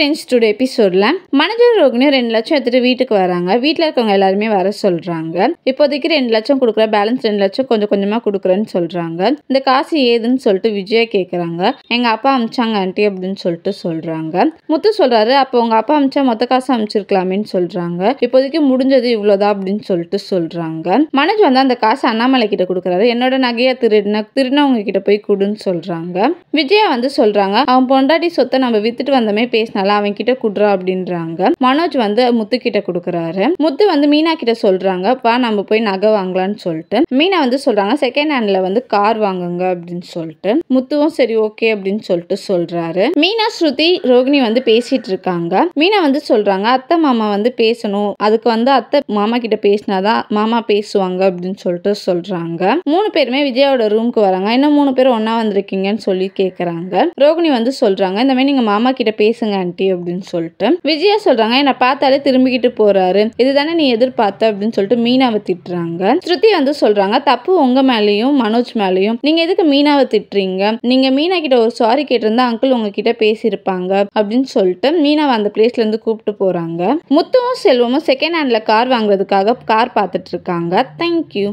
strange today எபிசோடில் மனஜர் ரோகினி ரெண்டு லட்சம் எடுத்துகிட்டு வீட்டுக்கு வராங்க வீட்டில் இருக்கவங்க எல்லாருமே வர சொல்கிறாங்க இப்போதைக்கு ரெண்டு லட்சம் கொடுக்குற பேலன்ஸ் ரெண்டு லட்சம் கொஞ்சம் கொஞ்சமாக கொடுக்குறேன்னு சொல்கிறாங்க இந்த காசு ஏதுன்னு சொல்லிட்டு விஜயா கேட்குறாங்க எங்கள் அப்பா அமிச்சாங்க ஆண்டி அப்படின்னு சொல்லிட்டு சொல்கிறாங்க முத்து சொல்கிறாரு அப்போ உங்கள் அப்பா அமிச்சா மொத்த காசு அமிச்சிருக்கலாமேன்னு சொல்கிறாங்க இப்போதைக்கு முடிஞ்சது இவ்வளோதான் அப்படின்னு சொல்லிட்டு சொல்கிறாங்க மனஜ் வந்து அந்த காசு அண்ணாமலை கிட்ட கொடுக்குறாரு என்னோட நகையை திருடின திருடினவங்க உங்ககிட்ட போய் கொடுன்னு சொல்கிறாங்க விஜயா வந்து சொல்கிறாங்க அவன் பொண்டாட்டி சொத்தை நம்ம வித்துட்டு வந்தமே பேசினால இருக்கான்ல அவன் கிட்ட குடுறா அப்படின்றாங்க மனோஜ் வந்து முத்து கிட்ட கொடுக்குறாரு முத்து வந்து மீனா கிட்ட சொல்றாங்க பா நம்ம போய் நகை வாங்கலாம்னு சொல்லிட்டு மீனா வந்து சொல்றாங்க செகண்ட் ஹேண்ட்ல வந்து கார் வாங்குங்க அப்படின்னு சொல்லிட்டு முத்துவும் சரி ஓகே அப்படின்னு சொல்லிட்டு சொல்றாரு மீனா ஸ்ருதி ரோகிணி வந்து பேசிட்டு இருக்காங்க மீனா வந்து சொல்றாங்க அத்தை மாமா வந்து பேசணும் அதுக்கு வந்து அத்தை மாமா கிட்ட பேசினாதான் மாமா பேசுவாங்க அப்படின்னு சொல்லிட்டு சொல்றாங்க மூணு பேருமே விஜயாவோட ரூமுக்கு வராங்க என்ன மூணு பேரும் ஒன்னா வந்திருக்கீங்கன்னு சொல்லி கேக்குறாங்க ரோகிணி வந்து சொல்றாங்க இந்த மாதிரி நீங்க மாமா கிட்ட பேசுங்க குட்டி அப்படின்னு சொல்லிட்டு விஜயா சொல்றாங்க என்னை பார்த்தாலே திரும்பிக்கிட்டு போறாரு இதுதானே நீ எதிர்பார்த்த அப்படின்னு சொல்லிட்டு மீனாவை திட்டுறாங்க ஸ்ருதி வந்து சொல்றாங்க தப்பு உங்க மேலேயும் மனோஜ் மேலேயும் நீங்க எதுக்கு மீனாவை திட்டுறீங்க நீங்க மீனா கிட்ட ஒரு சாரி கேட்டிருந்தா அங்கிள் உங்ககிட்ட பேசியிருப்பாங்க அப்படின்னு சொல்லிட்டு மீனாவை அந்த பிளேஸ்ல இருந்து கூப்பிட்டு போறாங்க முத்துவும் செல்வமும் செகண்ட் ஹேண்ட்ல கார் வாங்குறதுக்காக கார் பார்த்துட்டு இருக்காங்க தேங்க்யூ